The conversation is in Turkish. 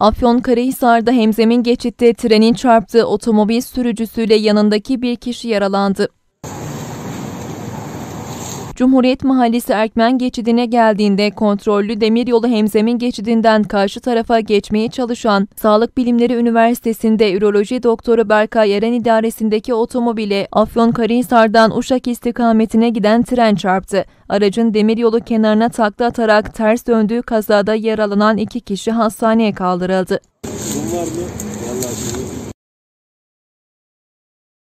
Afyonkarahisar'da hemzemin geçitte trenin çarptığı otomobil sürücüsüyle yanındaki bir kişi yaralandı. Cumhuriyet Mahallesi Erkmen geçidine geldiğinde kontrollü demiryolu hemzemin geçidinden karşı tarafa geçmeye çalışan Sağlık Bilimleri Üniversitesi'nde Üroloji Doktoru Berkay Eren idaresindeki otomobili Afyonkarahisar'dan Uşak istikametine giden tren çarptı. Aracın demiryolu kenarına takla atarak ters döndüğü kazada yaralanan iki kişi hastaneye kaldırıldı. Bunlar mı? Vallahi şimdi